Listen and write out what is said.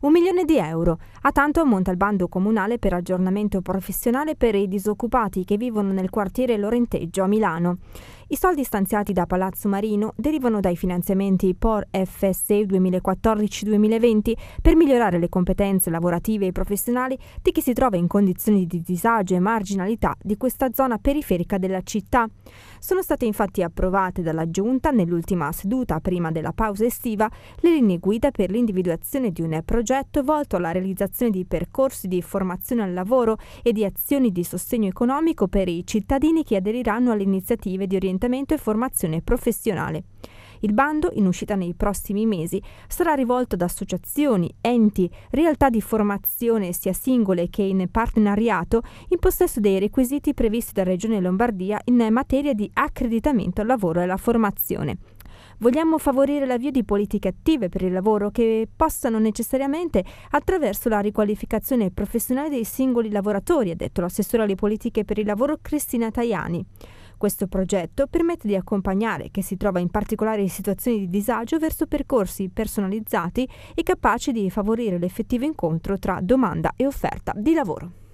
Un milione di euro. A tanto ammonta il bando comunale per aggiornamento professionale per i disoccupati che vivono nel quartiere Lorenteggio a Milano. I soldi stanziati da Palazzo Marino derivano dai finanziamenti POR FSE 2014-2020 per migliorare le competenze lavorative e professionali di chi si trova in condizioni di disagio e marginalità di questa zona periferica della città. Sono state infatti approvate dalla Giunta nell'ultima seduta prima della pausa estiva le linee guida per l'individuazione di un progetto volto alla realizzazione di percorsi di formazione al lavoro e di azioni di sostegno economico per i cittadini che aderiranno alle iniziative di orientamento orientamento e formazione professionale. Il bando, in uscita nei prossimi mesi, sarà rivolto ad associazioni, enti, realtà di formazione sia singole che in partenariato in possesso dei requisiti previsti dalla Regione Lombardia in materia di accreditamento al lavoro e alla formazione. Vogliamo favorire l'avvio di politiche attive per il lavoro che possano necessariamente attraverso la riqualificazione professionale dei singoli lavoratori, ha detto l'assessore alle politiche per il lavoro Cristina Tajani. Questo progetto permette di accompagnare chi si trova in particolari situazioni di disagio verso percorsi personalizzati e capaci di favorire l'effettivo incontro tra domanda e offerta di lavoro.